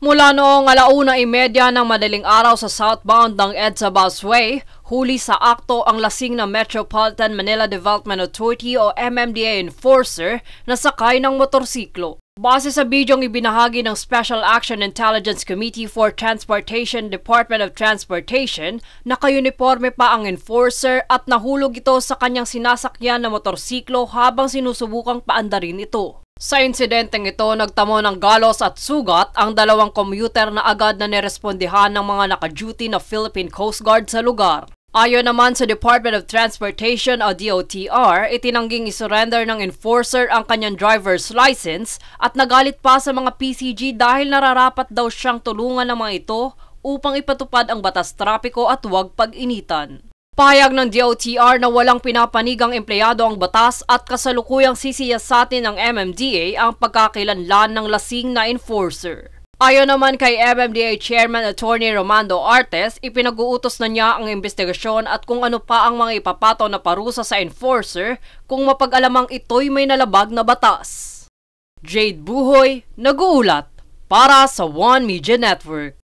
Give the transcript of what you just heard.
Mula noong alauna imedya ng madaling araw sa southbound ng EDSA Busway, huli sa akto ang lasing na Metropolitan Manila Development Authority o MMDA Enforcer na sakay ng motorsiklo. Base sa bidyong ibinahagi ng Special Action Intelligence Committee for Transportation Department of Transportation, nakayuniforme pa ang enforcer at nahulog ito sa kanyang sinasakyan na motorsiklo habang sinusubukang paandarin ito. Sa insidenteng ito, nagtamo ng galos at sugat ang dalawang commuter na agad na nirespondihan ng mga naka-duty na Philippine Coast Guard sa lugar. Ayon naman sa Department of Transportation o DOTR, itinangging isurrender ng enforcer ang kanyang driver's license at nagalit pa sa mga PCG dahil nararapat daw siyang tulungan ng mga ito upang ipatupad ang batas trapiko at huwag pag-initan. Pahayag ng DOTR na walang pinapanigang empleyado ang batas at kasalukuyang sisiyasatin ng MMDA ang pagkakilanlan ng lasing na enforcer. Ayon naman kay MMDA Chairman Attorney Romando Artes, ipinag-uutos na niya ang investigasyon at kung ano pa ang mga ipapato na parusa sa enforcer kung mapag-alamang ito'y may nalabag na batas. Jade Buhoy, nag-uulat para sa One Media Network.